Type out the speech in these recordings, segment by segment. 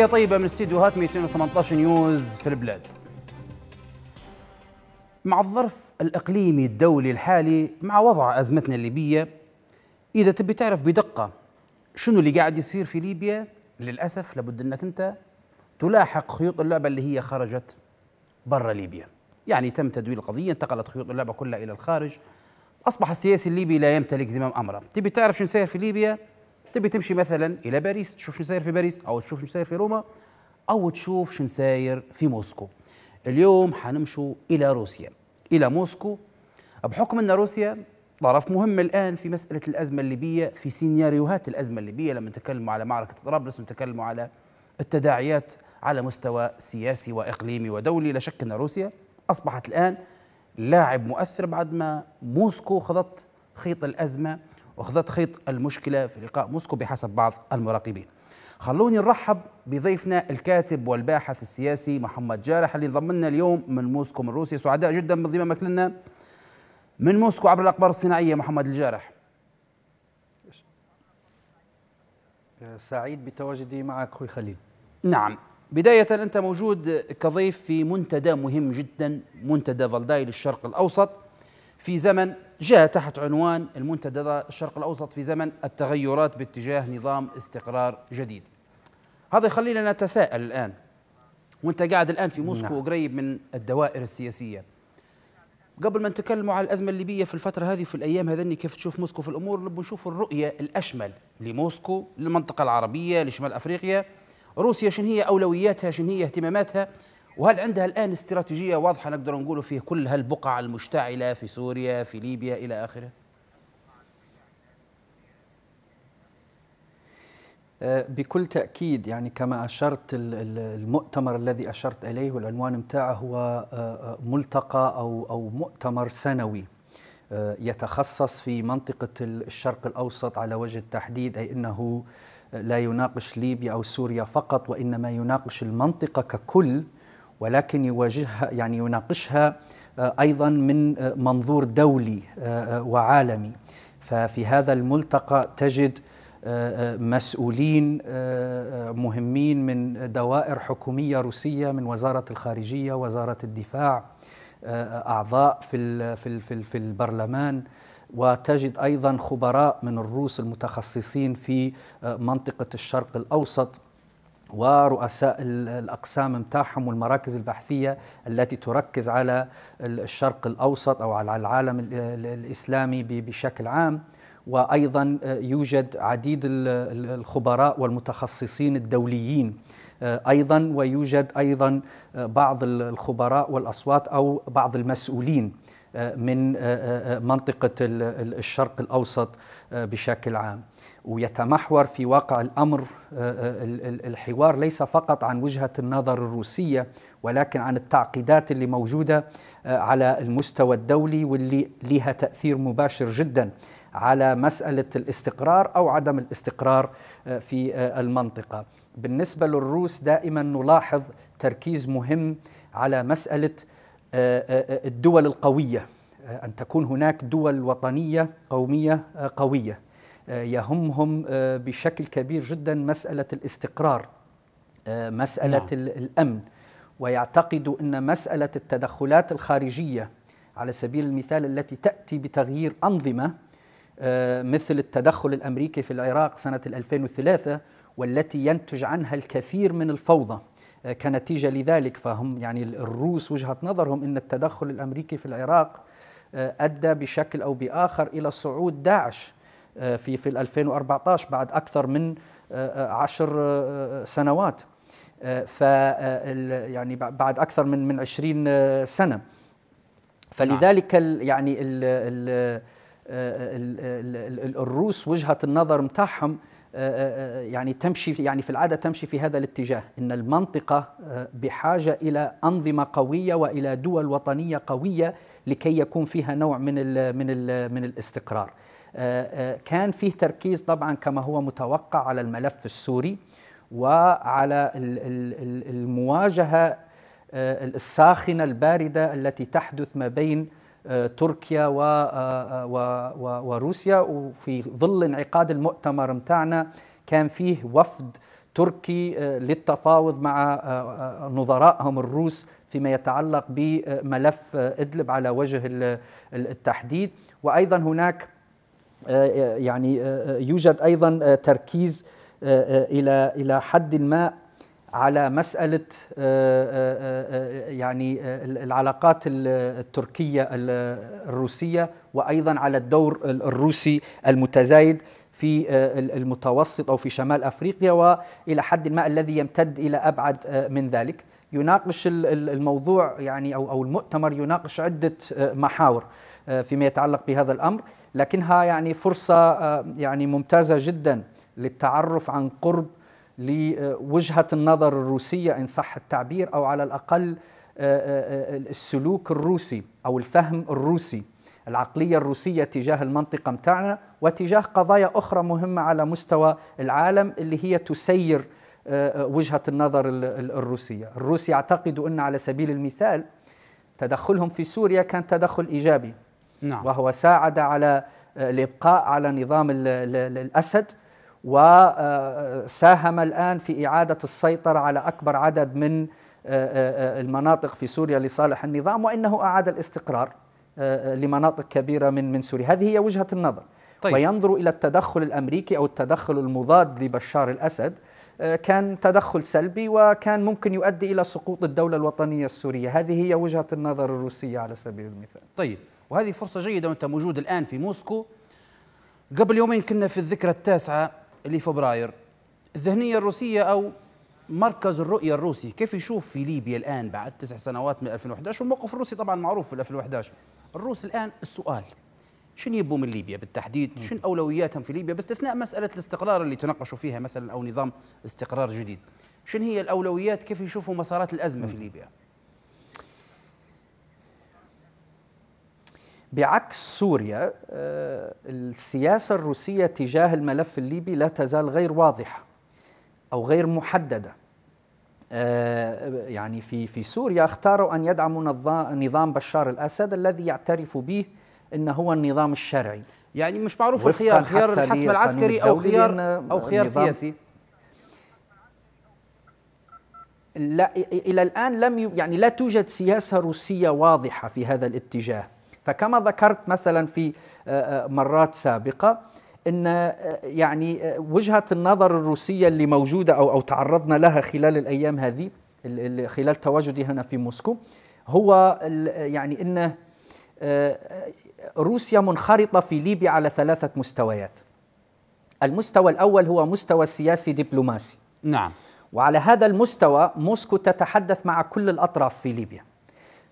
تحية طيبة من استديوهات 218 نيوز في البلاد. مع الظرف الإقليمي الدولي الحالي مع وضع أزمتنا الليبية إذا تبي تعرف بدقة شنو اللي قاعد يصير في ليبيا للأسف لابد أنك أنت تلاحق خيوط اللعبة اللي هي خرجت برا ليبيا يعني تم تدوير القضية انتقلت خيوط اللعبة كلها إلى الخارج أصبح السياسي الليبي لا يمتلك زمام أمره تبي تعرف شنو سير في ليبيا تبي تمشي مثلا الى باريس تشوف شو ساير في باريس او تشوف شو ساير في روما او تشوف شو ساير في موسكو اليوم حنمشوا الى روسيا الى موسكو بحكم ان روسيا طرف مهم الان في مساله الازمه الليبيه في سيناريوهات الازمه الليبيه لما نتكلم على معركه طرابلس نتكلم على التداعيات على مستوى سياسي واقليمي ودولي لا شك ان روسيا اصبحت الان لاعب مؤثر بعد ما موسكو خضت خيط الازمه وخضت خيط المشكلة في لقاء موسكو بحسب بعض المراقبين خلوني نرحب بضيفنا الكاتب والباحث السياسي محمد جارح اللي انضم لنا اليوم من موسكو من روسيا سعداء جدا بانضمامك لنا من موسكو عبر الاقبار الصناعيه محمد الجارح سعيد بتواجدي معك اخوي خليل نعم بداية أنت موجود كضيف في منتدى مهم جدا منتدى فالداي للشرق الأوسط في زمن جاء تحت عنوان المنتدى الشرق الأوسط في زمن التغيرات باتجاه نظام استقرار جديد هذا يخلينا نتساءل الآن وانت قاعد الآن في موسكو نعم. قريب من الدوائر السياسية قبل ما نتكلم على الأزمة الليبية في الفترة هذه وفي الأيام هذني كيف تشوف موسكو في الأمور نبغى نشوف الرؤية الأشمل لموسكو للمنطقة العربية لشمال أفريقيا روسيا شن هي أولوياتها شن هي اهتماماتها وهل عندها الآن استراتيجية واضحة نقدر نقوله في كل هالبقع المشتعلة في سوريا في ليبيا إلى آخره آه، بكل تأكيد يعني كما أشرت المؤتمر الذي أشرت إليه والعنوان متاعه هو آه، آه، ملتقى أو, أو مؤتمر سنوي يتخصص في منطقة الشرق الأوسط على وجه التحديد أي أنه لا يناقش ليبيا أو سوريا فقط وإنما يناقش المنطقة ككل ولكن يواجهها يعني يناقشها آه، ايضا من آه، منظور دولي آه، وعالمي ففي هذا الملتقى تجد مسؤولين مهمين من دوائر حكوميه روسيه من وزاره الخارجيه وزاره الدفاع اعضاء في في في البرلمان وتجد ايضا خبراء من الروس المتخصصين في منطقه الشرق الاوسط ورؤساء الأقسام متاعهم والمراكز البحثية التي تركز على الشرق الأوسط أو على العالم الإسلامي بشكل عام وأيضا آه، يوجد عديد الخبراء والمتخصصين الدوليين آه، أيضا ويوجد أيضا آه، بعض الخبراء والأصوات أو بعض المسؤولين من منطقة الشرق الأوسط بشكل عام ويتمحور في واقع الامر آه، آه، الحوار ليس فقط عن وجهه النظر الروسيه ولكن عن التعقيدات اللي موجوده آه، على المستوى الدولي واللي لها تاثير مباشر جدا على مساله الاستقرار او عدم الاستقرار في المنطقه. بالنسبه للروس دائما نلاحظ تركيز مهم على مساله الدول القويه ان تكون هناك دول وطنيه قوميه قويه آه، يهمهم آه، بشكل كبير جدا مسألة الاستقرار آه، مسألة نعم. الأمن ويعتقد أن مسألة التدخلات الخارجية على سبيل المثال التي تأتي بتغيير أنظمة مثل التدخل الأمريكي في العراق سنة 2003 والتي ينتج عنها الكثير من الفوضى كنتيجة لذلك فهم يعني الروس وجهة نظرهم أن التدخل الأمريكي في العراق أدى بشكل أو بآخر إلى صعود داعش آه، في في 2014 بعد أكثر من آه، آه، عشر سنوات ف يعني بعد أكثر من من 20 سنة فلذلك ال يعني الـ الـ الروس وجهة النظر متاعهم يعني تمشي يعني في العاده تمشي في هذا الاتجاه ان المنطقه بحاجه الى انظمه قويه والى دول وطنيه قويه لكي يكون فيها نوع من الـ من الـ من الاستقرار آه، آه، كان فيه تركيز طبعا كما هو متوقع على الملف السوري وعلى المواجهه آه، الساخنه البارده التي تحدث ما بين تركيا وروسيا وفي ظل انعقاد المؤتمر متاعنا كان فيه وفد تركي للتفاوض مع نظرائهم الروس فيما يتعلق بملف ادلب على وجه التحديد وايضا هناك آه، آه، يعني آه، يوجد ايضا تركيز الى الى حد ما على مساله يعني العلاقات التركيه الروسيه وايضا على الدور الروسي المتزايد في المتوسط او في شمال افريقيا والى حد ما الذي يمتد الى ابعد من ذلك يناقش الموضوع يعني او المؤتمر يناقش عده محاور فيما يتعلق بهذا الامر لكنها يعني فرصة آه، يعني ممتازة جدا للتعرف عن قرب لوجهة النظر الروسية إن صح التعبير أو على الأقل آه، آه، السلوك الروسي أو الفهم الروسي العقلية الروسية تجاه المنطقة متاعنا وتجاه قضايا أخرى مهمة على مستوى العالم اللي هي تسير وجهة النظر الروسية الروس يعتقدوا أن على سبيل المثال تدخلهم في سوريا كان تدخل إيجابي نعم. وهو ساعد على آه، الإبقاء على نظام الأسد وساهم آه، الآن في إعادة السيطرة على أكبر عدد من آه، المناطق في سوريا لصالح النظام وإنه أعاد الاستقرار لمناطق كبيرة من من سوريا هذه هي وجهة النظر طيب. وينظر إلى التدخل الأمريكي أو التدخل المضاد لبشار الأسد كان تدخل سلبي وكان ممكن يؤدي إلى سقوط الدولة الوطنية السورية هذه هي وجهة النظر الروسية على سبيل المثال طيب وهذه فرصة جيدة وأنت موجود الآن في موسكو قبل يومين كنا في الذكرى التاسعة لفبراير الذهنية الروسية أو مركز الرؤية الروسي كيف يشوف في ليبيا الآن بعد تسع سنوات من 2011 والموقف الروسي طبعا معروف في 2011 الروس الآن السؤال شنو يبوا من ليبيا بالتحديد شنو أولوياتهم في ليبيا باستثناء مسألة الاستقرار اللي تناقشوا فيها مثلا أو نظام استقرار جديد شنو هي الأولويات كيف يشوفوا مسارات الأزمة في ليبيا بعكس سوريا آه، السياسة الروسية تجاه الملف الليبي لا تزال غير واضحة أو غير محددة آه، يعني في في سوريا اختاروا أن يدعموا نظام بشار الأسد الذي يعترف به أن هو النظام الشرعي يعني مش معروف الخيار خيار الحسم العسكري أو خيار أو خيار سياسي لا إلى الآن لم يعني لا توجد سياسة روسية واضحة في هذا الاتجاه فكما ذكرت مثلا في آه، آه، مرات سابقة ان آه، يعني وجهه النظر الروسيه اللي موجوده او او تعرضنا لها خلال الايام هذه خلال تواجدي هنا في موسكو هو يعني ان روسيا منخرطه في ليبيا على ثلاثه مستويات. المستوى الاول هو مستوى سياسي دبلوماسي. نعم. وعلى هذا المستوى موسكو تتحدث مع كل الاطراف في ليبيا.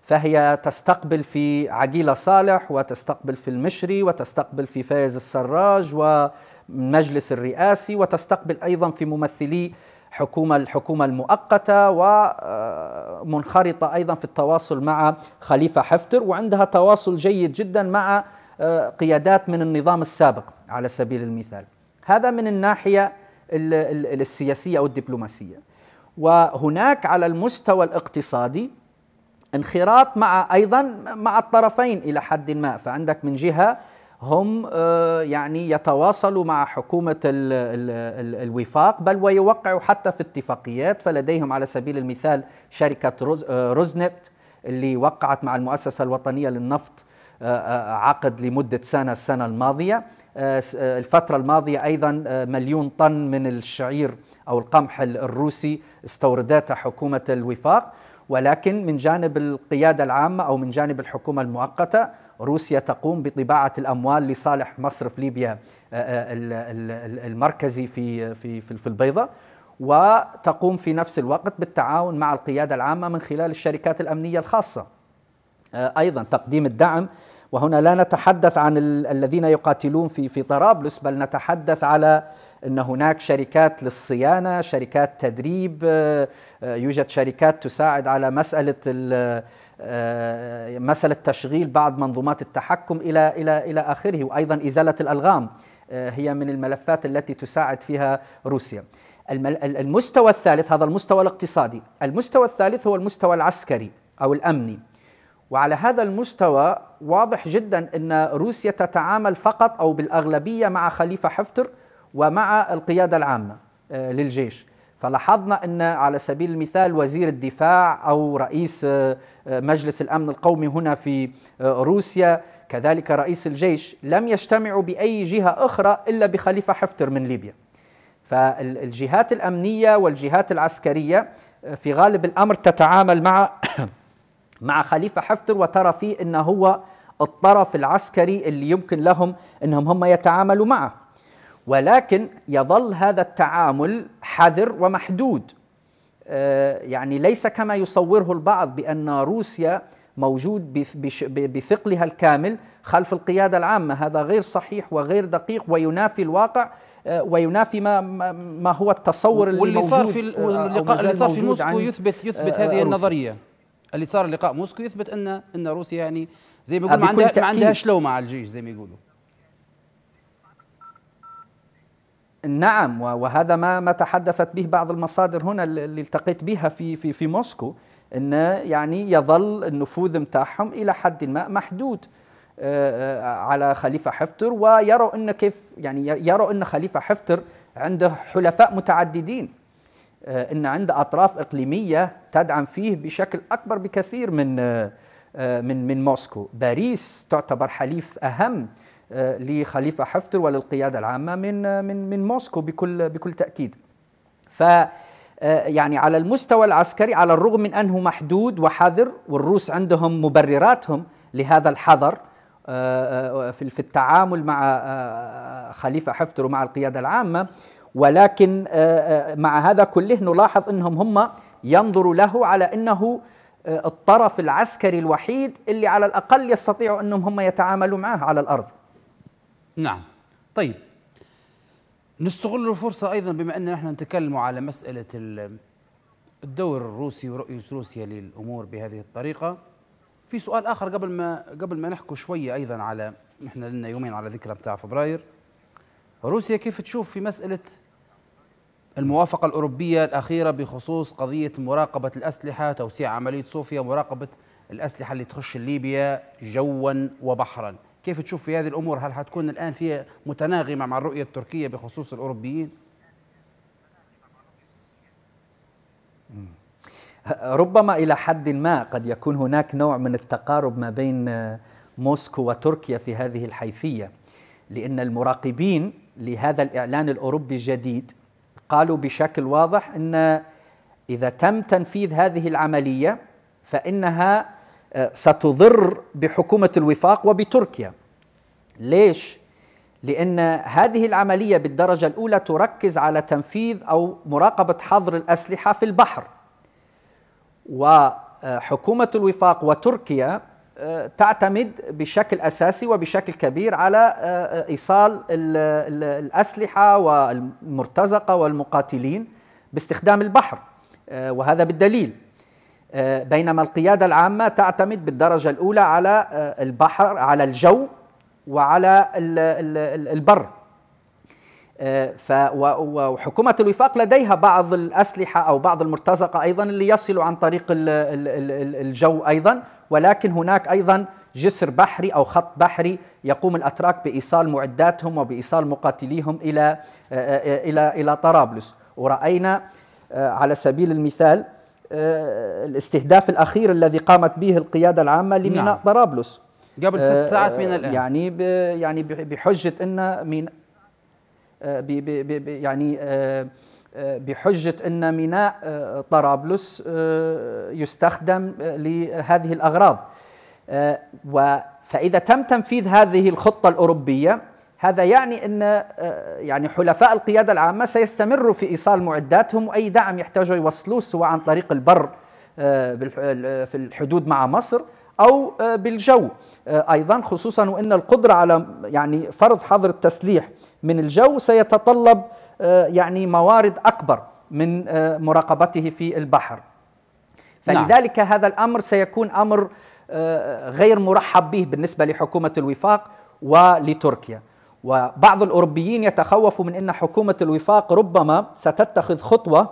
فهي تستقبل في عقيلة صالح وتستقبل في المشري وتستقبل في فايز السراج ومجلس الرئاسي وتستقبل أيضا في ممثلي حكومة الحكومة المؤقتة ومنخرطة أيضا في التواصل مع خليفة حفتر وعندها تواصل جيد جدا مع آه، قيادات من النظام السابق على سبيل المثال هذا من الناحية السياسية أو الدبلوماسية وهناك على المستوى الاقتصادي انخراط مع ايضا مع الطرفين الى حد ما فعندك من جهه هم آه، يعني يتواصلوا مع حكومة الـ الـ الوفاق بل ويوقعوا حتى في اتفاقيات فلديهم على سبيل المثال شركة آه، روزنبت اللي وقعت مع المؤسسة الوطنية للنفط آه، عقد لمدة سنة السنة الماضية الفترة الماضية أيضا مليون طن من الشعير أو القمح الروسي استوردتها حكومة الوفاق ولكن من جانب القيادة العامة أو من جانب الحكومة المؤقتة روسيا تقوم بطباعة الأموال لصالح مصرف ليبيا آه، آه، المركزي في في في البيضة وتقوم في نفس الوقت بالتعاون مع القيادة العامة من خلال الشركات الأمنية الخاصة آه، أيضا تقديم الدعم وهنا لا نتحدث عن الذين يقاتلون في في طرابلس بل نتحدث على ان هناك شركات للصيانه شركات تدريب آه، آه، يوجد شركات تساعد على مساله آه، مساله تشغيل بعض منظومات التحكم الى الى الى اخره وايضا ازاله الالغام هي من الملفات التي تساعد فيها روسيا المستوى الثالث هذا المستوى الاقتصادي المستوى الثالث هو المستوى العسكري او الامني وعلى هذا المستوى واضح جدا ان روسيا تتعامل فقط او بالاغلبيه مع خليفه حفتر ومع القيادة العامة آه، للجيش فلاحظنا أن على سبيل المثال وزير الدفاع أو رئيس آه، آه، مجلس الأمن القومي هنا في روسيا كذلك رئيس الجيش لم يجتمعوا بأي جهة أخرى إلا بخليفة حفتر من ليبيا فالجهات الأمنية والجهات العسكرية في غالب الأمر تتعامل مع مع خليفة حفتر وترى فيه أنه هو الطرف العسكري اللي يمكن لهم أنهم هم يتعاملوا معه ولكن يظل هذا التعامل حذر ومحدود آه، يعني ليس كما يصوره البعض بأن روسيا موجود بثقلها الكامل خلف القيادة العامة هذا غير صحيح وغير دقيق وينافي الواقع آه، وينافي ما ما هو التصور اللي واللي صار في آه، اللقاء اللي صار في موسكو يثبت يثبت هذه روسيا. النظريه اللي صار لقاء موسكو يثبت ان ان روسيا يعني زي ما يقولوا ما عندها ما عندهاش لو مع الجيش زي ما يقولوا نعم وهذا ما ما تحدثت به بعض المصادر هنا اللي التقيت بها في في في موسكو ان يعني يظل النفوذ متاعهم الى حد ما محدود آه، آه، على خليفه حفتر ويروا ان كيف يعني يروا ان خليفه حفتر عنده حلفاء متعددين آه، ان عنده اطراف اقليميه تدعم فيه بشكل اكبر بكثير من من من موسكو باريس تعتبر حليف اهم آه، لخليفه حفتر وللقياده العامه من آه، من من موسكو بكل بكل تاكيد. ف آه، يعني على المستوى العسكري على الرغم من انه محدود وحذر والروس عندهم مبرراتهم لهذا الحذر في في التعامل مع خليفه حفتر ومع القياده العامه ولكن مع هذا كله نلاحظ انهم هم ينظروا له على انه الطرف العسكري الوحيد اللي على الاقل يستطيعوا انهم هم يتعاملوا معه على الارض نعم طيب نستغل الفرصة أيضا بما أننا نحن نتكلم على مسألة الدور الروسي ورؤية روسيا للأمور بهذه الطريقة في سؤال آخر قبل ما قبل ما نحكوا شوية أيضا على نحن لنا يومين على ذكرى بتاع فبراير روسيا كيف تشوف في مسألة الموافقة الأوروبية الأخيرة بخصوص قضية مراقبة الأسلحة توسيع عملية صوفيا مراقبة الأسلحة اللي تخش ليبيا جوا وبحرا كيف تشوف في هذه الأمور هل حتكون الآن فيها متناغمة مع الرؤية التركية بخصوص الأوروبيين؟ ربما إلى حد ما قد يكون هناك نوع من التقارب ما بين آه، موسكو وتركيا في هذه الحيثية لأن المراقبين لهذا الإعلان الأوروبي الجديد قالوا بشكل واضح أن إذا تم تنفيذ هذه العملية فإنها آه، ستضر بحكومة الوفاق وبتركيا ليش؟ لأن هذه العملية بالدرجة الأولى تركز على تنفيذ أو مراقبة حظر الأسلحة في البحر وحكومة الوفاق وتركيا آه، تعتمد بشكل أساسي وبشكل كبير على آه، آه، إيصال الأسلحة والمرتزقة والمقاتلين باستخدام البحر وهذا بالدليل بينما القيادة العامة تعتمد بالدرجة الأولى على البحر على الجو وعلى البر آه، وحكومة الوفاق لديها بعض الأسلحة أو بعض المرتزقة أيضا اللي يصل عن طريق الجو أيضا ولكن هناك أيضا جسر بحري أو خط بحري يقوم الأتراك بإيصال معداتهم وبإيصال مقاتليهم إلى آه، آه، إلى إلى طرابلس ورأينا على سبيل المثال الاستهداف الأخير الذي قامت به القيادة العامة لميناء نعم. طرابلس قبل ست آه، ساعات من آه، الان يعني يعني بحجه ان من بي آه، بي بي يعني بحجة أن ميناء طرابلس يستخدم لهذه الأغراض فإذا تم تنفيذ هذه الخطة الأوروبية هذا يعني أن يعني حلفاء القيادة العامة سيستمروا في إيصال معداتهم وأي دعم يحتاجوا يوصلوه سواء عن طريق البر في الحدود مع مصر أو آه، بالجو آه، أيضا خصوصا وأن القدرة على يعني فرض حظر التسليح من الجو سيتطلب آه، يعني موارد أكبر من مراقبته في البحر نعم. فلذلك نعم. هذا الأمر سيكون أمر غير مرحب به بالنسبة لحكومة الوفاق ولتركيا وبعض الأوروبيين يتخوفوا من أن حكومة الوفاق ربما ستتخذ خطوة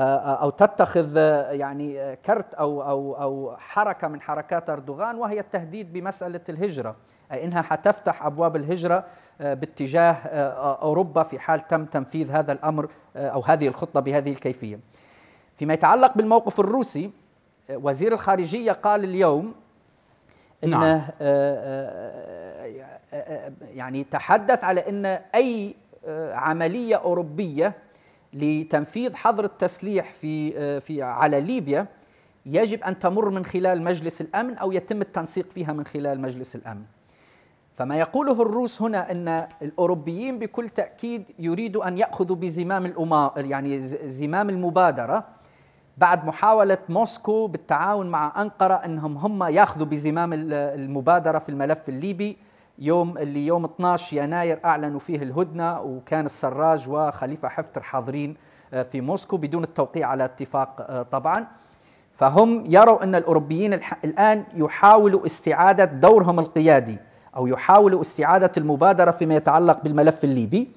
آه، آه، او تتخذ آه، يعني كرت او او او حركه من حركات اردوغان وهي التهديد بمساله الهجره أي انها حتفتح ابواب الهجره باتجاه اوروبا في حال تم تنفيذ هذا الامر او هذه الخطه بهذه الكيفيه. فيما يتعلق بالموقف الروسي وزير الخارجيه قال اليوم انه نعم. يعني تحدث على ان اي عمليه اوروبيه لتنفيذ حظر التسليح في آه، في على ليبيا يجب ان تمر من خلال مجلس الامن او يتم التنسيق فيها من خلال مجلس الامن. فما يقوله الروس هنا ان الاوروبيين بكل تاكيد يريدوا ان ياخذوا بزمام الأما يعني زمام المبادره بعد محاوله موسكو بالتعاون مع انقره انهم هم ياخذوا بزمام المبادره في الملف الليبي يوم اللي يوم 12 يناير اعلنوا فيه الهدنه وكان السراج وخليفه حفتر حاضرين آه، في موسكو بدون التوقيع على اتفاق آه، طبعا فهم يروا ان الاوروبيين الان يحاولوا استعاده دورهم القيادي او يحاولوا استعاده المبادره فيما يتعلق بالملف الليبي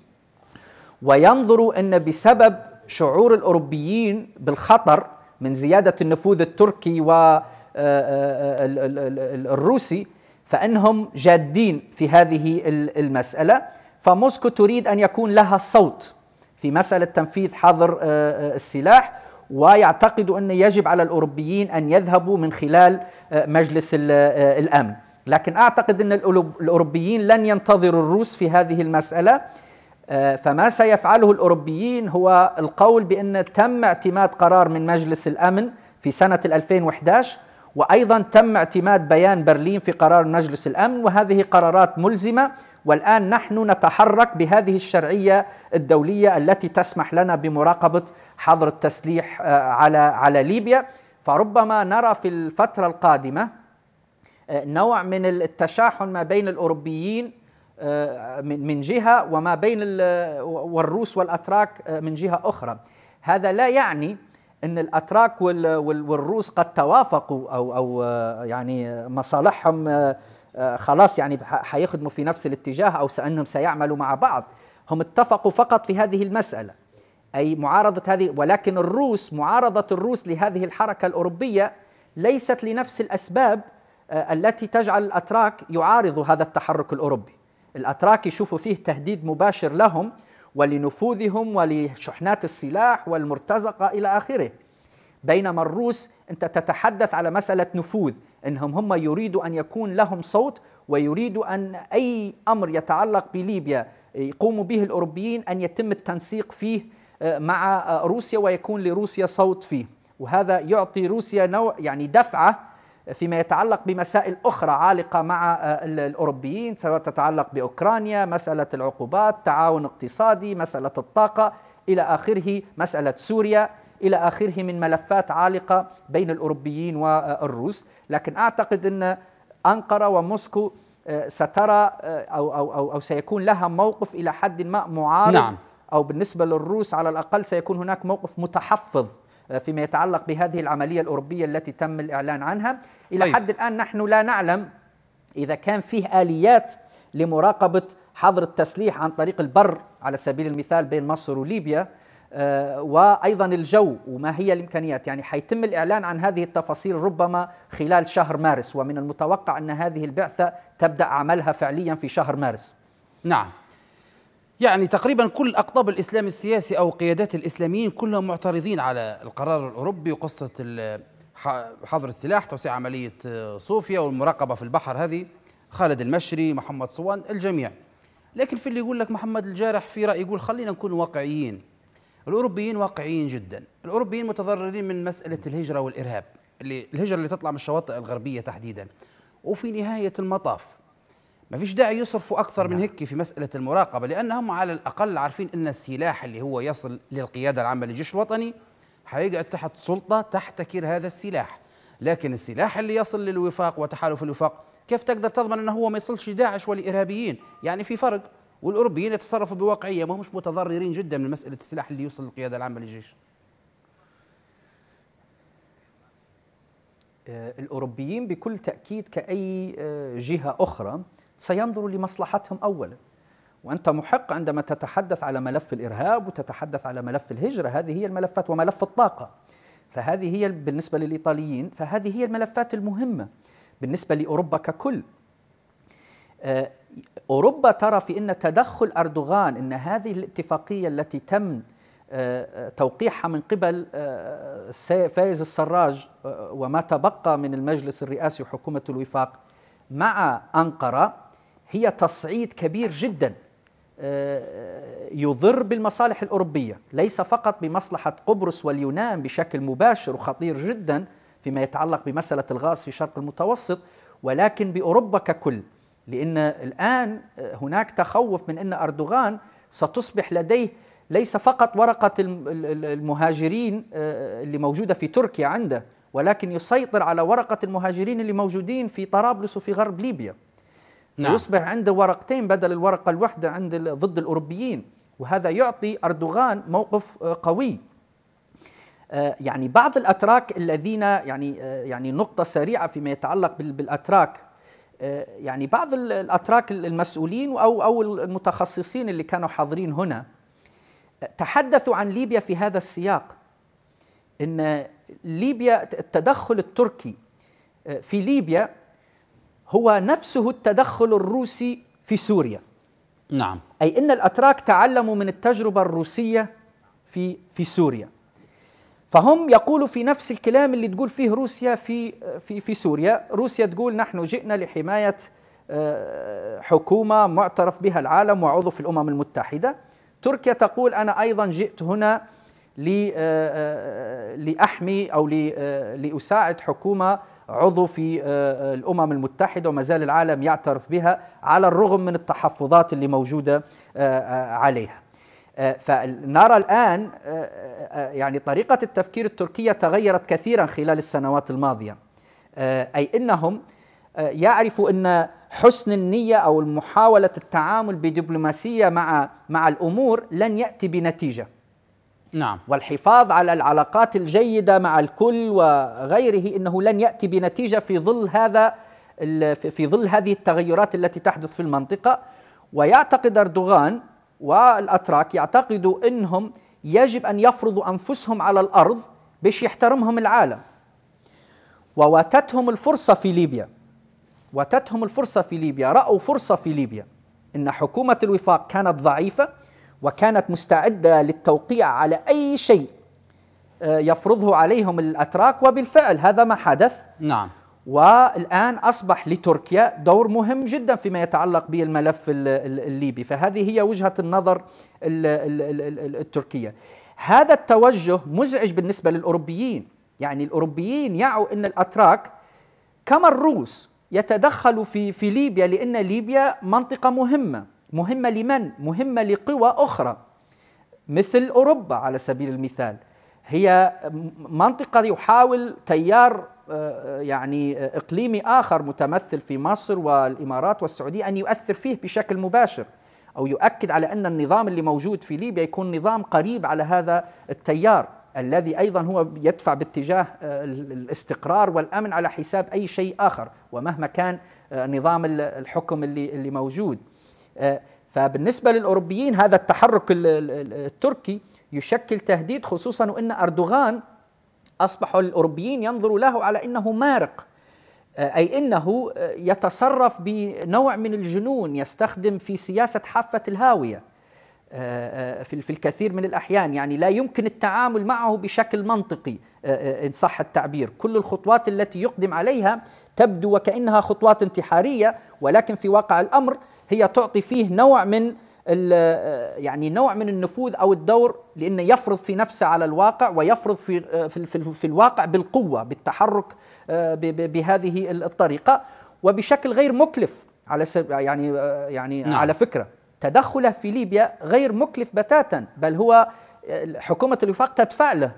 وينظروا ان بسبب شعور الاوروبيين بالخطر من زياده النفوذ التركي والروسي آه، فانهم جادين في هذه المساله فموسكو تريد ان يكون لها الصوت في مساله تنفيذ حظر آه، آه، السلاح ويعتقد ان يجب على الاوروبيين ان يذهبوا من خلال آه، مجلس الامن لكن اعتقد ان الاوروبيين لن ينتظروا الروس في هذه المساله فما سيفعله الاوروبيين هو القول بان تم اعتماد قرار من مجلس الامن في سنه 2011 وايضا تم اعتماد بيان برلين في قرار مجلس الامن وهذه قرارات ملزمه والان نحن نتحرك بهذه الشرعيه الدوليه التي تسمح لنا بمراقبه حظر التسليح آه، على على ليبيا فربما نرى في الفتره القادمه آه، نوع من التشاحن ما بين الاوروبيين آه، من جهه وما بين والروس والاتراك من جهه اخرى هذا لا يعني ان الاتراك والروس قد توافقوا او او آه، يعني مصالحهم آه، آه، خلاص يعني حيخدموا في نفس الاتجاه او انهم سيعملوا مع بعض هم اتفقوا فقط في هذه المساله اي معارضه هذه ولكن الروس معارضه الروس لهذه الحركه الاوروبيه ليست لنفس الاسباب التي تجعل الاتراك يعارضوا هذا التحرك الاوروبي الاتراك يشوفوا فيه تهديد مباشر لهم ولنفوذهم ولشحنات السلاح والمرتزقة إلى آخره بينما الروس أنت تتحدث على مسألة نفوذ أنهم هم يريدوا أن يكون لهم صوت ويريدوا أن أي أمر يتعلق بليبيا يقوم به الأوروبيين أن يتم التنسيق فيه آه، مع آه، روسيا ويكون لروسيا صوت فيه وهذا يعطي روسيا نوع يعني دفعه فيما يتعلق بمسائل أخرى عالقة مع آه، الأوروبيين سواء تتعلق بأوكرانيا مسألة العقوبات تعاون اقتصادي مسألة الطاقة إلى آخره مسألة سوريا إلى آخره من ملفات عالقة بين الأوروبيين والروس لكن أعتقد أن أنقرة وموسكو آه، سترى آه، أو, أو, أو, أو سيكون لها موقف إلى حد ما معارض نعم. أو بالنسبة للروس على الأقل سيكون هناك موقف متحفظ فيما يتعلق بهذه العملية الأوروبية التي تم الإعلان عنها إلى طيب. حد الآن نحن لا نعلم إذا كان فيه آليات لمراقبة حظر التسليح عن طريق البر على سبيل المثال بين مصر وليبيا آه، وايضا الجو وما هي الامكانيات يعني حيتم الاعلان عن هذه التفاصيل ربما خلال شهر مارس ومن المتوقع ان هذه البعثه تبدا عملها فعليا في شهر مارس نعم يعني تقريبا كل أقطاب الإسلام السياسي أو قيادات الإسلاميين كلهم معترضين على القرار الأوروبي وقصة حظر السلاح توسيع عملية آه، صوفيا والمراقبة في البحر هذه خالد المشري محمد صوان الجميع لكن في اللي يقول لك محمد الجارح في رأي يقول خلينا نكون واقعيين الأوروبيين واقعيين جدا الأوروبيين متضررين من مسألة الهجرة والإرهاب اللي الهجرة اللي تطلع من الشواطئ الغربية تحديدا وفي نهاية المطاف ما فيش داعي يصرفوا أكثر من نعم. هيك في مسألة المراقبة لأنهم على الأقل عارفين أن السلاح اللي هو يصل للقيادة العامة للجيش الوطني حيقعد تحت سلطة تحتكر هذا السلاح لكن السلاح اللي يصل للوفاق وتحالف الوفاق كيف تقدر تضمن أنه هو ما يصلش داعش والإرهابيين يعني في فرق والأوروبيين يتصرفوا بواقعية ما همش متضررين جدا من مسألة السلاح اللي يوصل للقيادة العامة للجيش آه، الأوروبيين بكل تأكيد كأي آه، جهة أخرى سينظر لمصلحتهم اولا وانت محق عندما تتحدث على ملف الارهاب وتتحدث على ملف الهجره هذه هي الملفات وملف الطاقه فهذه هي بالنسبه للايطاليين فهذه هي الملفات المهمه بالنسبه لاوروبا ككل آه، اوروبا ترى في ان تدخل اردوغان ان هذه الاتفاقيه التي تم آه، توقيعها من قبل آه، فايز السراج وما تبقى من المجلس الرئاسي وحكومه الوفاق مع انقره هي تصعيد كبير جدا آه، يضر بالمصالح الأوروبية ليس فقط بمصلحة قبرص واليونان بشكل مباشر وخطير جدا فيما يتعلق بمسألة الغاز في شرق المتوسط ولكن بأوروبا ككل لأن الآن آه، هناك تخوف من أن أردوغان ستصبح لديه ليس فقط ورقة المهاجرين آه، اللي موجودة في تركيا عنده ولكن يسيطر على ورقة المهاجرين اللي موجودين في طرابلس وفي غرب ليبيا نعم. يصبح عنده ورقتين بدل الورقة الواحدة عند ضد الأوروبيين وهذا يعطي أردوغان موقف آه، قوي آه، يعني بعض الأتراك الذين يعني آه، يعني نقطة سريعة فيما يتعلق بالأتراك يعني بعض الأتراك المسؤولين أو أو المتخصصين اللي كانوا حاضرين هنا تحدثوا عن ليبيا في هذا السياق ان ليبيا التدخل التركي في ليبيا هو نفسه التدخل الروسي في سوريا نعم أي أن الأتراك تعلموا من التجربة الروسية في في سوريا فهم يقولوا في نفس الكلام اللي تقول فيه روسيا في في في سوريا، روسيا تقول نحن جئنا لحماية آه، حكومة معترف بها العالم وعضو في الأمم المتحدة. تركيا تقول أنا أيضا جئت هنا آه، آه، لأحمي أو لأساعد حكومة عضو في آه، آه، الأمم المتحدة وما زال العالم يعترف بها على الرغم من التحفظات اللي موجودة آه، عليها فنرى الآن يعني طريقة التفكير التركية تغيرت كثيرا خلال السنوات الماضية أي أنهم يعرفوا أن حسن النية أو محاولة التعامل بدبلوماسية مع مع الأمور لن يأتي بنتيجة نعم والحفاظ على العلاقات الجيدة مع الكل وغيره إنه لن يأتي بنتيجة في ظل هذا في ظل هذه التغيرات التي تحدث في المنطقة ويعتقد أردوغان والأتراك يعتقدوا أنهم يجب أن يفرضوا أنفسهم على الأرض باش يحترمهم العالم وواتتهم الفرصة في ليبيا واتتهم الفرصة في ليبيا رأوا فرصة في ليبيا إن حكومة الوفاق كانت ضعيفة وكانت مستعدة للتوقيع على أي شيء آه، يفرضه عليهم الأتراك وبالفعل هذا ما حدث نعم والآن أصبح لتركيا دور مهم جدا فيما يتعلق بالملف الليبي فهذه هي وجهة النظر التركية هذا التوجه مزعج بالنسبة للأوروبيين يعني الأوروبيين يعوا أن الأتراك كما الروس يتدخلوا في في ليبيا لأن ليبيا منطقة مهمة مهمة لمن؟ مهمة لقوى أخرى مثل أوروبا على سبيل المثال هي منطقة يحاول تيار آه، يعني آه، إقليمي آخر متمثل في مصر والإمارات والسعودية أن يؤثر فيه بشكل مباشر أو يؤكد على أن النظام اللي موجود في ليبيا يكون نظام قريب على هذا التيار الذي ايضا هو يدفع باتجاه آه، الاستقرار والامن على حساب اي شيء اخر ومهما كان نظام الحكم اللي اللي موجود آه، فبالنسبة للأوروبيين هذا التحرك التركي يشكل تهديد خصوصا وأن أردوغان أصبح الأوروبيين ينظروا له على أنه مارق آه، أي أنه آه، يتصرف بنوع من الجنون يستخدم في سياسة حافة الهاوية في الكثير من الأحيان يعني لا يمكن التعامل معه بشكل منطقي إن صح التعبير كل الخطوات التي يقدم عليها تبدو وكأنها خطوات انتحارية ولكن في واقع الأمر هي تعطي فيه نوع من يعني نوع من النفوذ او الدور لانه يفرض في نفسه على الواقع ويفرض في في, في, في الواقع بالقوه بالتحرك آه، بهذه الطريقه وبشكل غير مكلف على يعني آه، يعني نعم. على فكره تدخله في ليبيا غير مكلف بتاتا بل هو آه، حكومه الوفاق تدفع له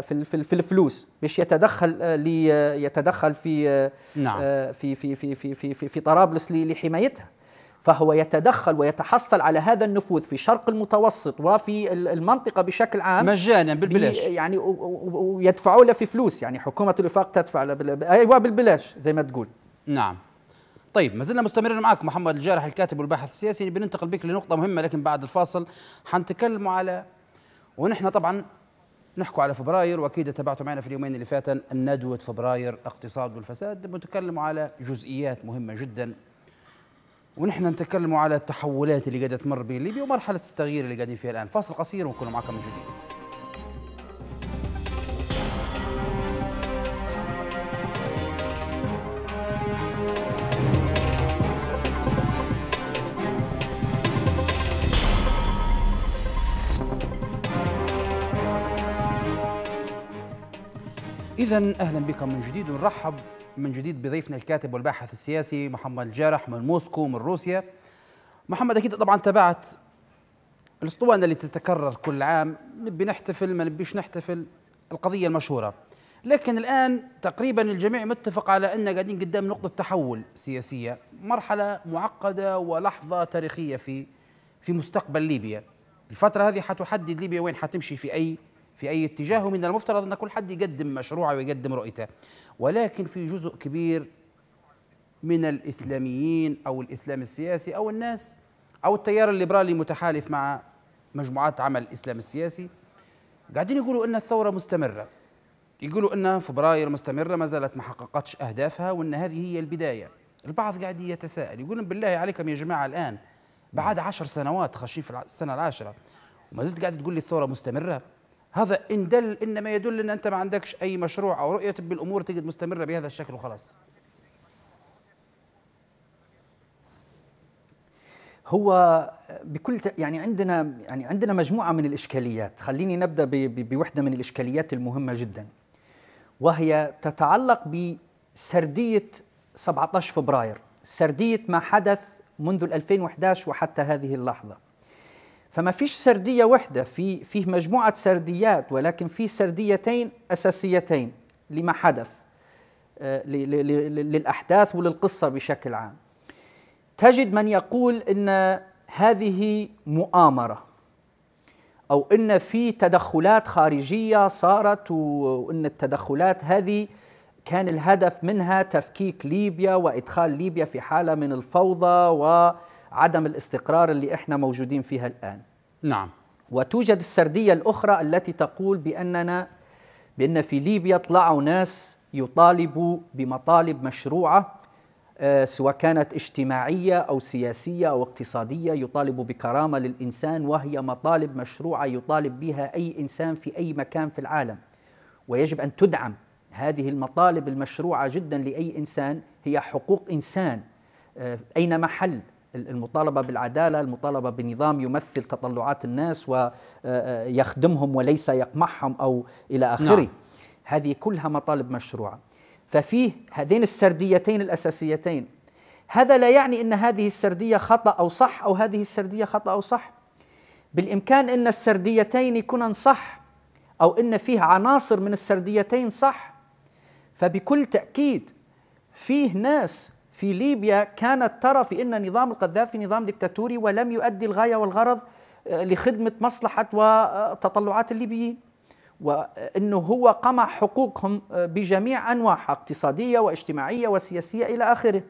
في في الفلوس باش يتدخل لي يتدخل في نعم. في في في في في في, في طرابلس لحمايتها فهو يتدخل ويتحصل على هذا النفوذ في شرق المتوسط وفي المنطقه بشكل عام مجانا بالبلاش يعني ويدفعوا له في فلوس يعني حكومه الوفاق تدفع له ايوه بالبلاش زي ما تقول نعم طيب ما زلنا مستمرين معك محمد الجارح الكاتب والباحث السياسي بننتقل بك لنقطه مهمه لكن بعد الفاصل حنتكلموا على ونحن طبعا نحكوا على فبراير واكيد تابعتوا معنا في اليومين اللي فاتن ندوه فبراير اقتصاد والفساد بنتكلموا على جزئيات مهمه جدا ونحن نتكلم على التحولات اللي قاعده تمر بين ليبيا ومرحله التغيير اللي قاعدين فيها الان فاصل قصير ونكون معكم من جديد إذا أهلا بكم من جديد ونرحب من جديد بضيفنا الكاتب والباحث السياسي محمد الجارح من موسكو من روسيا محمد أكيد طبعا تابعت الأسطوانة اللي تتكرر كل عام نبي نحتفل ما نبيش نحتفل القضية المشهورة لكن الآن تقريبا الجميع متفق على أن قاعدين قدام نقطة تحول سياسية مرحلة معقدة ولحظة تاريخية في في مستقبل ليبيا الفترة هذه حتحدد ليبيا وين حتمشي في أي في أي اتجاه من المفترض أن كل حد يقدم مشروعه ويقدم رؤيته ولكن في جزء كبير من الإسلاميين أو الإسلام السياسي أو الناس أو التيار الليبرالي متحالف مع مجموعات عمل الإسلام السياسي قاعدين يقولوا أن الثورة مستمرة يقولوا أن فبراير مستمرة ما زالت ما حققتش أهدافها وأن هذه هي البداية البعض قاعد يتساءل يقول بالله عليكم يا جماعة الآن بعد عشر سنوات خشيف في السنة العاشرة وما زلت قاعد تقول لي الثورة مستمرة هذا إن دل إنما يدل أن أنت ما عندكش أي مشروع أو رؤية بالأمور تجد مستمرة بهذا الشكل وخلاص هو بكل يعني عندنا يعني عندنا مجموعه من الاشكاليات خليني نبدا بوحده من الاشكاليات المهمه جدا وهي تتعلق بسرديه 17 فبراير سرديه ما حدث منذ 2011 وحتى هذه اللحظه فما فيش سرديه واحده في فيه مجموعه سرديات ولكن في سرديتين اساسيتين لما حدث آه، للاحداث وللقصه بشكل عام تجد من يقول ان هذه مؤامره او ان في تدخلات خارجيه صارت وان التدخلات هذه كان الهدف منها تفكيك ليبيا وادخال ليبيا في حاله من الفوضى و عدم الاستقرار اللي احنا موجودين فيها الان نعم وتوجد السرديه الاخرى التي تقول باننا بان في ليبيا طلعوا ناس يطالبوا بمطالب مشروعه آه، سواء كانت اجتماعيه او سياسيه او اقتصاديه يطالب بكرامه للانسان وهي مطالب مشروعه يطالب بها اي انسان في اي مكان في العالم ويجب ان تدعم هذه المطالب المشروعه جدا لاي انسان هي حقوق انسان آه، اينما حل المطالبة بالعدالة المطالبة بنظام يمثل تطلعات الناس ويخدمهم آه، آه، وليس يقمعهم أو إلى نعم. آخره نعم. هذه كلها مطالب مشروعة ففيه هذين السرديتين الأساسيتين هذا لا يعني أن هذه السردية خطأ أو صح أو هذه السردية خطأ أو صح بالإمكان أن السرديتين يكونن صح أو أن فيه عناصر من السرديتين صح فبكل تأكيد فيه ناس في ليبيا كانت ترى في أن نظام القذافي نظام دكتاتوري ولم يؤدي الغاية والغرض آه، لخدمة مصلحة وتطلعات الليبيين وأنه هو قمع حقوقهم آه، بجميع أنواعها اقتصادية واجتماعية وسياسية إلى آخره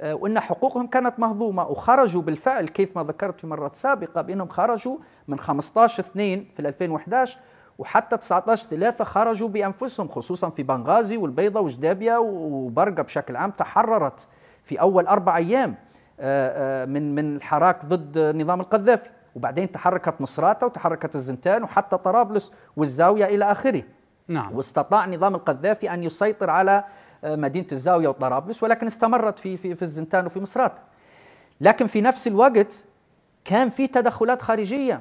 آه، وأن حقوقهم كانت مهضومة وخرجوا بالفعل كيف ما ذكرت في مرات سابقة بأنهم خرجوا من 15 2 في 2011 وحتى 19 ثلاثة خرجوا بانفسهم خصوصا في بنغازي والبيضه وجدابيا وبرقه بشكل عام تحررت في اول اربع ايام آه، آه، من من الحراك ضد نظام القذافي وبعدين تحركت مصراتة وتحركت الزنتان وحتى طرابلس والزاوية إلى آخره نعم. واستطاع نظام القذافي أن يسيطر على آه، مدينة الزاوية وطرابلس ولكن استمرت في, في, في الزنتان وفي مصراتة لكن في نفس الوقت كان في تدخلات خارجية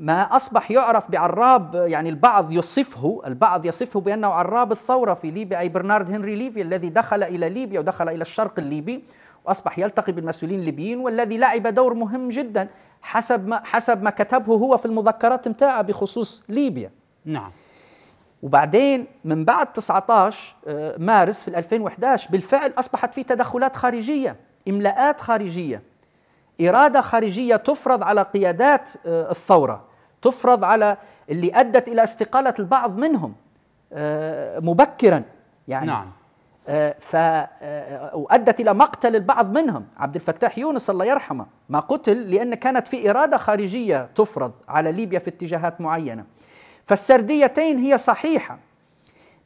ما أصبح يعرف بعراب يعني البعض يصفه البعض يصفه بأنه عراب الثورة في ليبيا أي برنارد هنري ليفي الذي دخل إلى ليبيا ودخل إلى الشرق الليبي وأصبح يلتقي بالمسؤولين الليبيين والذي لعب دور مهم جدا حسب ما, حسب ما كتبه هو في المذكرات متاعه بخصوص ليبيا نعم وبعدين من بعد 19 آه، مارس في 2011 بالفعل أصبحت في تدخلات خارجية إملاءات خارجية إرادة خارجية تفرض على قيادات آه، الثورة تفرض على اللي أدت إلى استقالة البعض منهم آه، مبكرا يعني نعم آه، ف آه، وادت الى مقتل البعض منهم عبد الفتاح يونس الله يرحمه ما قتل لان كانت في اراده خارجيه تفرض على ليبيا في اتجاهات معينه فالسرديتين هي صحيحه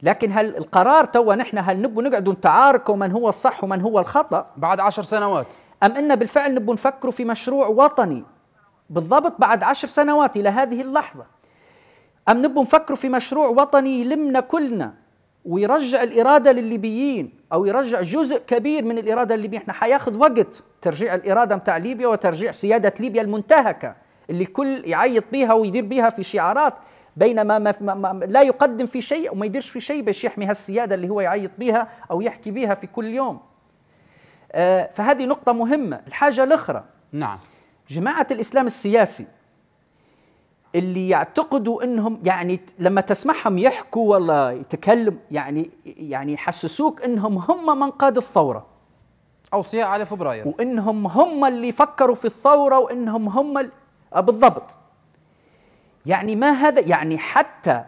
لكن هل القرار توا نحن هل نبو نقعدوا نتعاركوا من هو الصح ومن هو الخطا بعد عشر سنوات ام ان بالفعل نبو نفكروا في مشروع وطني بالضبط بعد عشر سنوات إلى هذه اللحظة أم نبوا نفكروا في مشروع وطني يلمنا كلنا ويرجع الإرادة للليبيين أو يرجع جزء كبير من الإرادة الليبية احنا حياخذ وقت ترجيع الإرادة متاع ليبيا وترجيع سيادة ليبيا المنتهكة اللي الكل يعيط بيها ويدير بيها في شعارات بينما ما ما لا يقدم في شيء وما يديرش في شيء باش يحمي هالسيادة اللي هو يعيط بيها أو يحكي بيها في كل يوم آه، فهذه نقطة مهمة الحاجة الأخرى نعم جماعة الإسلام السياسي اللي يعتقدوا انهم يعني لما تسمعهم يحكوا ولا يتكلم يعني يعني يحسسوك انهم هم من قاد الثوره اوصياء على فبراير وانهم هم اللي فكروا في الثوره وانهم هم آه، بالضبط يعني ما هذا يعني حتى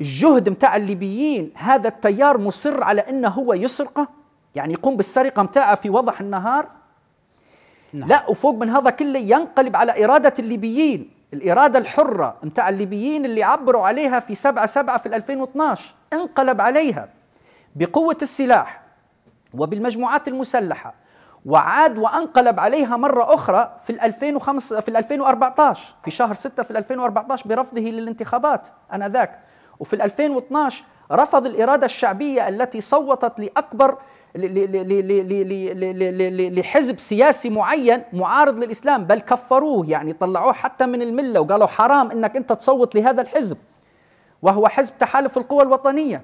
الجهد متاع الليبيين هذا التيار مصر على انه هو يسرقه يعني يقوم بالسرقه متاعه في وضح النهار نعم. لا وفوق من هذا كله ينقلب على إرادة الليبيين الإرادة الحرة متاع الليبيين اللي عبروا عليها في 7 7 في 2012 انقلب عليها بقوة السلاح وبالمجموعات المسلحة وعاد وانقلب عليها مرة أخرى في 2005 في 2014 في شهر 6 في 2014 برفضه للانتخابات أنذاك وفي 2012 رفض الإرادة الشعبية التي صوتت لأكبر لحزب سياسي معين معارض للإسلام بل كفروه يعني طلعوه حتى من الملة وقالوا حرام أنك أنت تصوت لهذا الحزب وهو حزب تحالف القوى الوطنية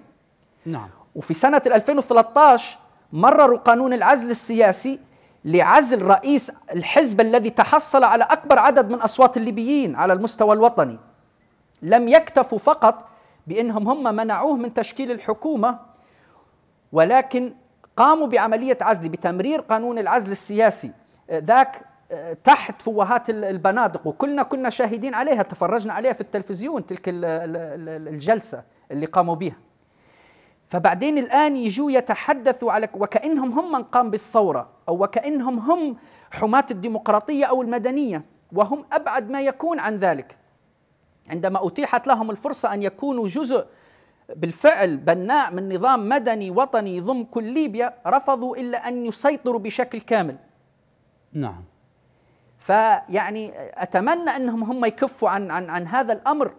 نعم وفي سنة 2013 مرروا قانون العزل السياسي لعزل رئيس الحزب الذي تحصل على أكبر عدد من أصوات الليبيين على المستوى الوطني لم يكتفوا فقط بأنهم هم منعوه من تشكيل الحكومة ولكن قاموا بعملية عزل بتمرير قانون العزل السياسي آه، ذاك آه، تحت فوهات البنادق وكلنا كنا شاهدين عليها تفرجنا عليها في التلفزيون تلك الجلسة اللي قاموا بها فبعدين الآن يجوا يتحدثوا على وكأنهم هم من قام بالثورة أو وكأنهم هم حماة الديمقراطية أو المدنية وهم أبعد ما يكون عن ذلك عندما أتيحت لهم الفرصة أن يكونوا جزء بالفعل بناء من نظام مدني وطني يضم كل ليبيا رفضوا إلا أن يسيطروا بشكل كامل نعم فيعني أتمنى أنهم هم يكفوا عن, عن, عن هذا الأمر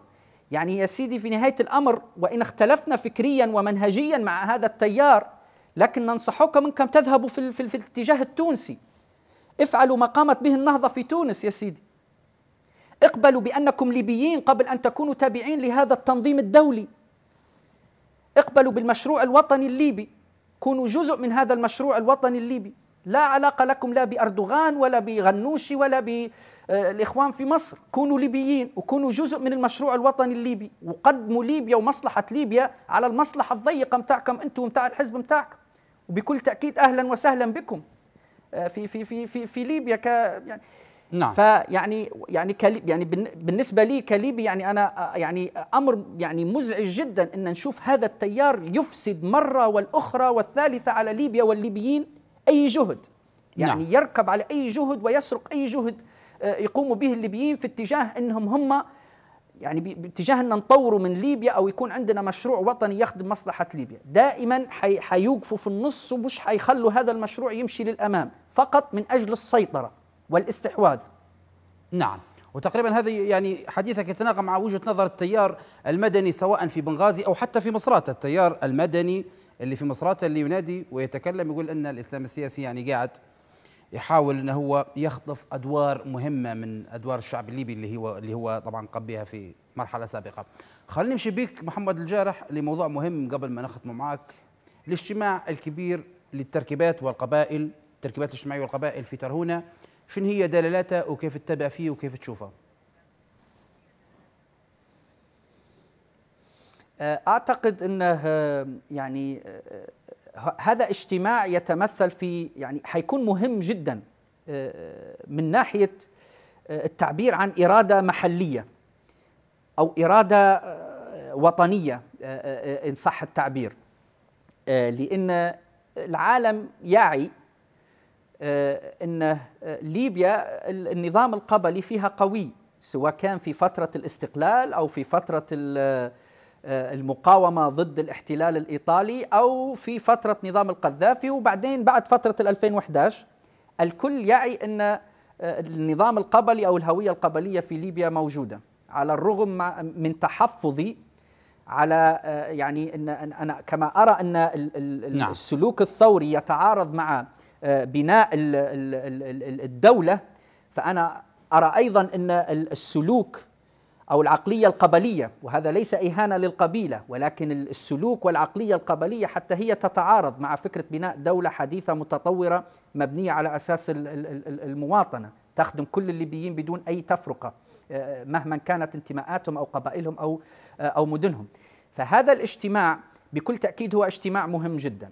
يعني يا سيدي في نهاية الأمر وإن اختلفنا فكريا ومنهجيا مع هذا التيار لكن ننصحك منكم تذهبوا في, في, في الاتجاه التونسي افعلوا ما قامت به النهضة في تونس يا سيدي اقبلوا بأنكم ليبيين قبل أن تكونوا تابعين لهذا التنظيم الدولي اقبلوا بالمشروع الوطني الليبي كونوا جزء من هذا المشروع الوطني الليبي لا علاقة لكم لا بأردوغان ولا بغنوشي ولا بالإخوان آه، في مصر كونوا ليبيين وكونوا جزء من المشروع الوطني الليبي وقدموا ليبيا ومصلحة ليبيا على المصلحة الضيقة متاعكم أنتم متاع الحزب متاعكم وبكل تأكيد أهلا وسهلا بكم آه، في في في في, في ليبيا ك يعني نعم. فيعني يعني كليب يعني بالنسبه لي كليبي يعني انا يعني امر يعني مزعج جدا ان نشوف هذا التيار يفسد مره والاخرى والثالثه على ليبيا والليبيين اي جهد يعني نعم. يركب على اي جهد ويسرق اي جهد آه، يقوموا به الليبيين في اتجاه انهم هم يعني باتجاه ان نطوروا من ليبيا او يكون عندنا مشروع وطني يخدم مصلحه ليبيا، دائما حيوقفوا في النص ومش حيخلوا هذا المشروع يمشي للامام فقط من اجل السيطره. والاستحواذ نعم وتقريبا هذه يعني حديثك يتناغم مع وجهه نظر التيار المدني سواء في بنغازي او حتى في مصراتة التيار المدني اللي في مصراتة اللي ينادي ويتكلم يقول ان الاسلام السياسي يعني قاعد يحاول ان هو يخطف ادوار مهمه من ادوار الشعب الليبي اللي هو اللي هو طبعا قبيها في مرحله سابقه. خلينا نمشي بك محمد الجارح لموضوع مهم قبل ما نختم معك الاجتماع الكبير للتركيبات والقبائل التركيبات الاجتماعيه والقبائل في ترهونه شنو هي دلالاتها وكيف تتبع فيه وكيف تشوفه آه، اعتقد انه آه، يعني آه، هذا اجتماع يتمثل في يعني حيكون مهم جدا من ناحيه التعبير عن اراده محليه او اراده وطنيه ان صح التعبير لان العالم يعي آه، ان آه، ليبيا النظام القبلي فيها قوي سواء كان في فتره الاستقلال او في فتره آه، المقاومه ضد الاحتلال الايطالي او في فتره نظام القذافي وبعدين بعد فتره 2011 الكل يعي ان النظام القبلي او الهويه القبليه في ليبيا موجوده على الرغم من تحفظي على يعني ان انا كما ارى ان نعم. السلوك الثوري يتعارض مع بناء الدولة فأنا أرى أيضا أن السلوك أو العقلية القبلية وهذا ليس إهانة للقبيلة ولكن السلوك والعقلية القبلية حتى هي تتعارض مع فكرة بناء دولة حديثة متطورة مبنية على أساس المواطنة تخدم كل الليبيين بدون أي تفرقة آه، مهما كانت انتماءاتهم أو قبائلهم أو آه، أو مدنهم فهذا الاجتماع بكل تأكيد هو اجتماع مهم جدا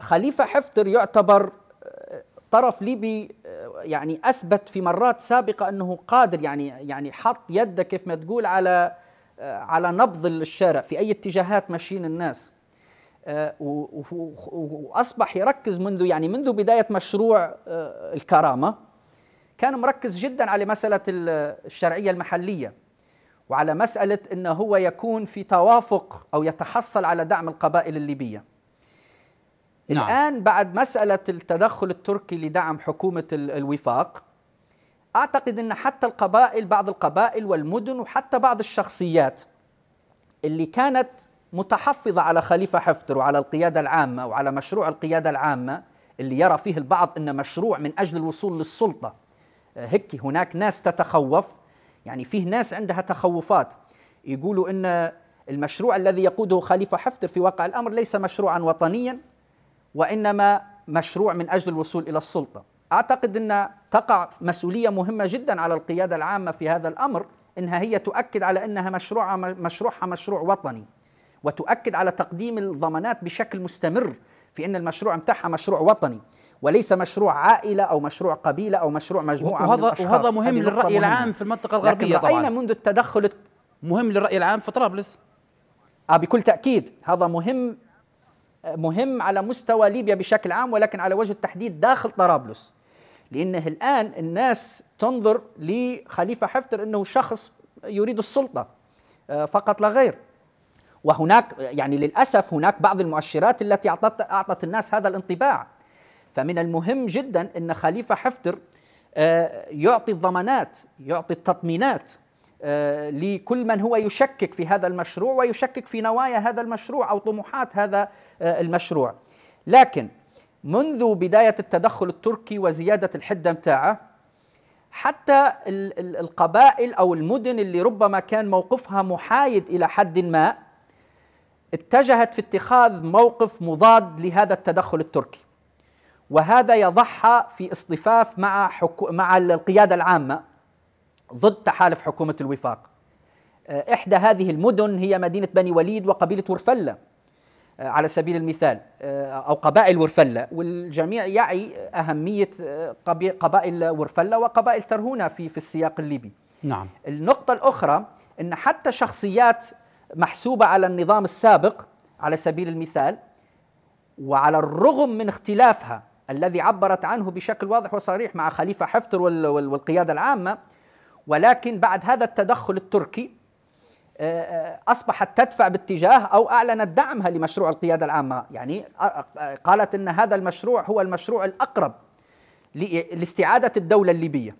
خليفة حفتر يعتبر آه، طرف ليبي آه، يعني اثبت في مرات سابقه انه قادر يعني يعني حط يده كيف ما تقول على آه، على نبض الشارع في اي اتجاهات ماشيين الناس واصبح يركز منذ يعني منذ بدايه مشروع الكرامه كان مركز جدا على مساله الشرعيه المحليه وعلى مساله انه هو يكون في توافق او يتحصل على دعم القبائل الليبيه نعم. الآن بعد مسألة التدخل التركي لدعم حكومة الوفاق أعتقد أن حتى القبائل بعض القبائل والمدن وحتى بعض الشخصيات اللي كانت متحفظة على خليفة حفتر وعلى القيادة العامة وعلى مشروع القيادة العامة اللي يرى فيه البعض أن مشروع من أجل الوصول للسلطة آه، هيك هناك ناس تتخوف يعني فيه ناس عندها تخوفات يقولوا أن المشروع الذي يقوده خليفة حفتر في واقع الأمر ليس مشروعا وطنيا وإنما مشروع من أجل الوصول إلى السلطة أعتقد أن تقع مسؤولية مهمة جدا على القيادة العامة في هذا الأمر إنها هي تؤكد على أنها مشروع مشروعها مشروع وطني وتؤكد على تقديم الضمانات بشكل مستمر في أن المشروع متاعها مشروع وطني وليس مشروع عائله او مشروع قبيله او مشروع مجموعه وهذا من الاشخاص وهذا مهم للراي العام في المنطقه الغربيه لكن طبعا منذ التدخل مهم للراي العام في طرابلس آه بكل تاكيد هذا مهم مهم على مستوى ليبيا بشكل عام ولكن على وجه التحديد داخل طرابلس لأنه الآن الناس تنظر لخليفة حفتر أنه شخص يريد السلطة آه، فقط لا غير وهناك يعني للأسف هناك بعض المؤشرات التي أعطت, أعطت الناس هذا الانطباع فمن المهم جدا أن خليفة حفتر آه، يعطي الضمانات يعطي التطمينات آه، لكل من هو يشكك في هذا المشروع ويشكك في نوايا هذا المشروع او طموحات هذا آه، المشروع. لكن منذ بدايه التدخل التركي وزياده الحده متاعه حتى القبائل او المدن اللي ربما كان موقفها محايد الى حد ما اتجهت في اتخاذ موقف مضاد لهذا التدخل التركي. وهذا يضحى في اصطفاف مع حكو مع القياده العامه ضد تحالف حكومة الوفاق آه، إحدى هذه المدن هي مدينة بني وليد وقبيلة ورفلة آه، على سبيل المثال آه، أو قبائل ورفلة والجميع يعي أهمية قبائل ورفلة وقبائل ترهونة في, في السياق الليبي نعم. النقطة الأخرى أن حتى شخصيات محسوبة على النظام السابق على سبيل المثال وعلى الرغم من اختلافها الذي عبرت عنه بشكل واضح وصريح مع خليفة حفتر والقيادة العامة ولكن بعد هذا التدخل التركي آه، آه، أصبحت تدفع باتجاه أو أعلنت دعمها لمشروع القيادة العامة يعني آه، قالت أن هذا المشروع هو المشروع الأقرب لاستعادة الدولة الليبية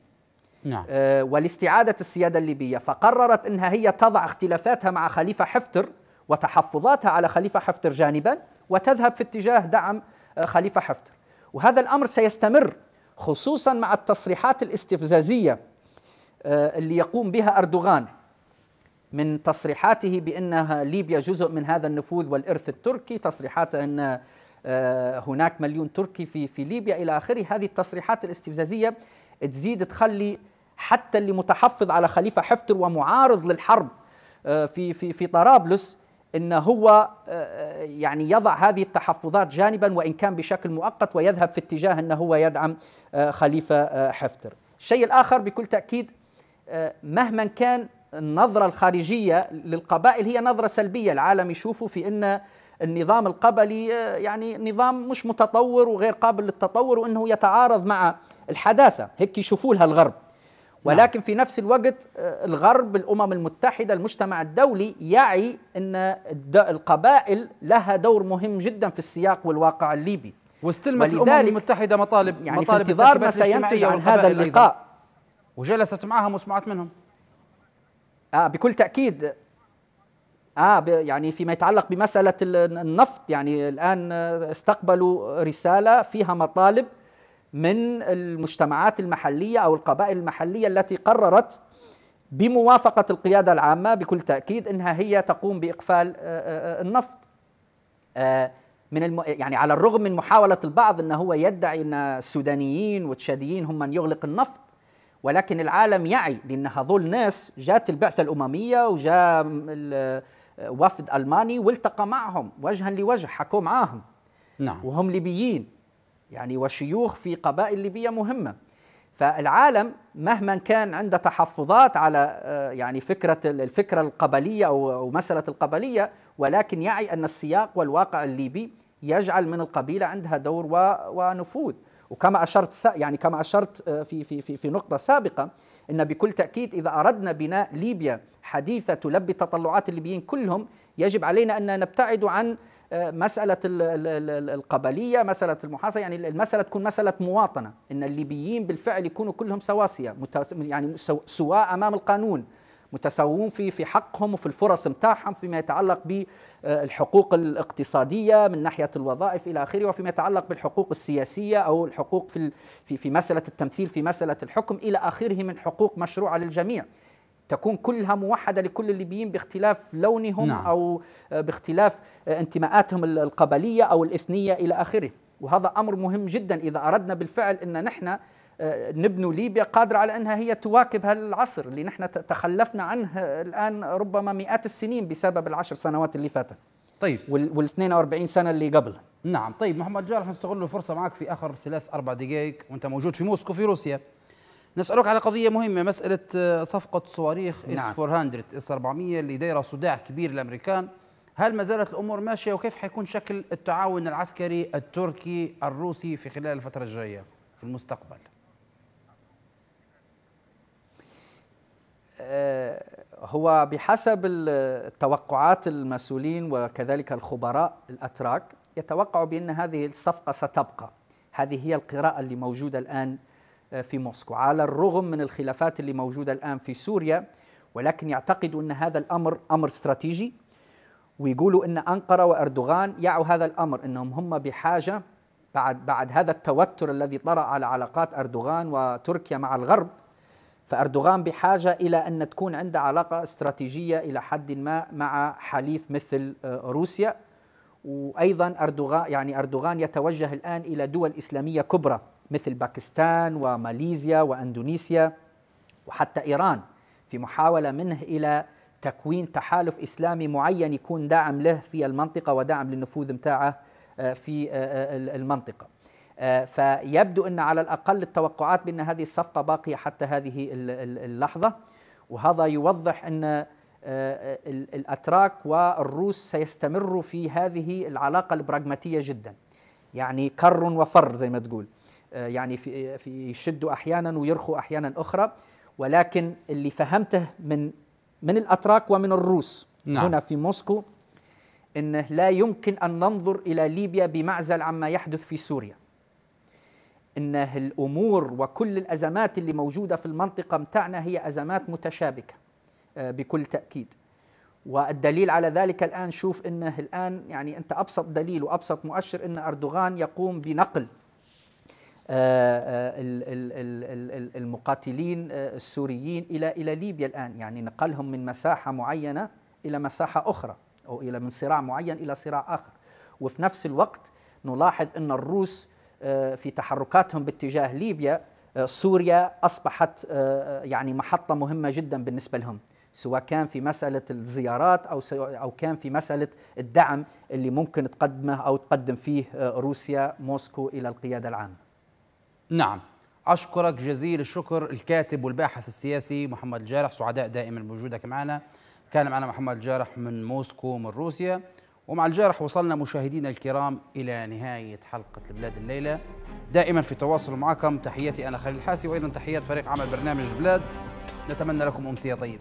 نعم. ولاستعادة السيادة الليبية فقررت أنها هي تضع اختلافاتها مع خليفة حفتر وتحفظاتها على خليفة حفتر جانبا وتذهب في اتجاه دعم خليفة حفتر وهذا الأمر سيستمر خصوصا مع التصريحات الاستفزازية آه، اللي يقوم بها أردوغان من تصريحاته بأنها ليبيا جزء من هذا النفوذ والإرث التركي تصريحات أن آه، هناك مليون تركي في في ليبيا إلى آخره هذه التصريحات الاستفزازية تزيد تخلي حتى اللي متحفظ على خليفة حفتر ومعارض للحرب آه، في في في طرابلس ان هو يعني يضع هذه التحفظات جانبا وان كان بشكل مؤقت ويذهب في اتجاه انه هو يدعم خليفه حفتر. الشيء الاخر بكل تاكيد مهما كان النظرة الخارجية للقبائل هي نظرة سلبية العالم يشوفوا في أن النظام القبلي آه، يعني نظام مش متطور وغير قابل للتطور وأنه يتعارض مع الحداثة هيك يشوفوا لها الغرب نعم. ولكن في نفس الوقت آه، الغرب الأمم المتحدة المجتمع الدولي يعي أن القبائل لها دور مهم جدا في السياق والواقع الليبي واستلمت الامم المتحده مطالب يعني مطالب في انتظار ما سينتج عن هذا اللقاء وجلست معهم وسمعت منهم آه بكل تأكيد آه يعني فيما يتعلق بمسألة النفط يعني الآن استقبلوا رسالة فيها مطالب من المجتمعات المحلية أو القبائل المحلية التي قررت بموافقة القيادة العامة بكل تأكيد أنها هي تقوم بإقفال آه، آه، آه، النفط من الم... يعني على الرغم من محاولة البعض أنه هو يدعي أن السودانيين والتشاديين هم من يغلق النفط ولكن العالم يعي لان هذول ناس جات البعثه الامميه وجاء وفد الماني والتقى معهم وجها لوجه حكوا معاهم نعم وهم ليبيين يعني وشيوخ في قبائل ليبيه مهمه فالعالم مهما كان عنده تحفظات على آه، يعني فكره الفكره القبليه او مساله القبليه ولكن يعي ان السياق والواقع الليبي يجعل من القبيله عندها دور ونفوذ وكما اشرت يعني كما اشرت آه، في في في في نقطه سابقه ان بكل تاكيد اذا اردنا بناء ليبيا حديثه تلبي تطلعات الليبيين كلهم يجب علينا ان نبتعد عن آه، مسألة القبلية مسألة المحاصرة يعني المسألة تكون مسألة مواطنة إن الليبيين بالفعل يكونوا كلهم سواسية يعني سواء أمام القانون متساوون فيه في حقهم وفي الفرص متاعهم فيما يتعلق بالحقوق الاقتصادية من ناحية الوظائف إلى آخره وفيما يتعلق بالحقوق السياسية أو الحقوق في, في, في مسألة التمثيل في مسألة الحكم إلى آخره من حقوق مشروعة للجميع تكون كلها موحده لكل الليبيين باختلاف لونهم نعم. او باختلاف انتماءاتهم القبليه او الاثنيه الى اخره وهذا امر مهم جدا اذا اردنا بالفعل ان نحن آه، نبنوا ليبيا قادرة على أنها هي تواكب هالعصر اللي نحن تخلفنا عنه الآن ربما مئات السنين بسبب العشر سنوات اللي فاتت طيب وال 42 سنة اللي قبلها نعم طيب محمد جار نستغل الفرصة معك في آخر ثلاث أربع دقائق وأنت موجود في موسكو في روسيا نسألك على قضية مهمة مسألة آه، صفقة صواريخ نعم. اس 400 اس 400 اللي دايرة صداع كبير الأمريكان هل ما زالت الأمور ماشية وكيف حيكون شكل التعاون العسكري التركي الروسي في خلال الفترة الجاية في المستقبل؟ آه، هو بحسب التوقعات المسؤولين وكذلك الخبراء الاتراك يتوقع بان هذه الصفقه ستبقى هذه هي القراءه اللي موجوده الان آه، في موسكو على الرغم من الخلافات اللي موجوده الان في سوريا ولكن يعتقدوا ان هذا الامر امر استراتيجي ويقولوا ان انقره واردوغان يعوا هذا الامر انهم هم بحاجه بعد بعد هذا التوتر الذي طرا على علاقات اردوغان وتركيا مع الغرب فأردوغان بحاجة إلى أن تكون عنده علاقة استراتيجية إلى حد ما مع حليف مثل آه، روسيا وأيضا أردوغان يعني أردوغان يتوجه الآن إلى دول إسلامية كبرى مثل باكستان وماليزيا وأندونيسيا وحتى إيران في محاولة منه إلى تكوين تحالف إسلامي معين يكون داعم له في المنطقة ودعم للنفوذ متاعه آه، في آه، المنطقة آه، فيبدو أن على الأقل التوقعات بأن هذه الصفقة باقية حتى هذه اللحظة وهذا يوضح أن آه، آه، الأتراك والروس سيستمروا في هذه العلاقة البراغماتية جدا يعني كر وفر زي ما تقول يعني في يشدوا أحيانا ويرخوا أحيانا أخرى ولكن اللي فهمته من من الأتراك ومن الروس نعم. هنا في موسكو أنه لا يمكن أن ننظر إلى ليبيا بمعزل عما يحدث في سوريا إن الأمور وكل الأزمات اللي موجودة في المنطقة متاعنا هي أزمات متشابكة آه، بكل تأكيد والدليل على ذلك الآن شوف أنه الآن يعني أنت أبسط دليل وأبسط مؤشر أن أردوغان يقوم بنقل آه، آه، المقاتلين السوريين إلى إلى ليبيا الآن يعني نقلهم من مساحة معينة إلى مساحة أخرى أو إلى من صراع معين إلى صراع آخر وفي نفس الوقت نلاحظ أن الروس آه، في تحركاتهم باتجاه ليبيا آه، سوريا اصبحت آه، يعني محطه مهمه جدا بالنسبه لهم سواء كان في مساله الزيارات او او كان في مساله الدعم اللي ممكن تقدمه او تقدم فيه روسيا موسكو الى القياده العامه. نعم اشكرك جزيل الشكر الكاتب والباحث السياسي محمد الجارح سعداء دائما بوجودك معنا كان معنا محمد الجارح من موسكو من روسيا ومع الجرح وصلنا مشاهدينا الكرام إلى نهاية حلقة البلاد الليلة دائما في تواصل معكم تحياتي أنا خليل حاسي وأيضا تحيات فريق عمل برنامج البلاد نتمنى لكم أمسية طيبة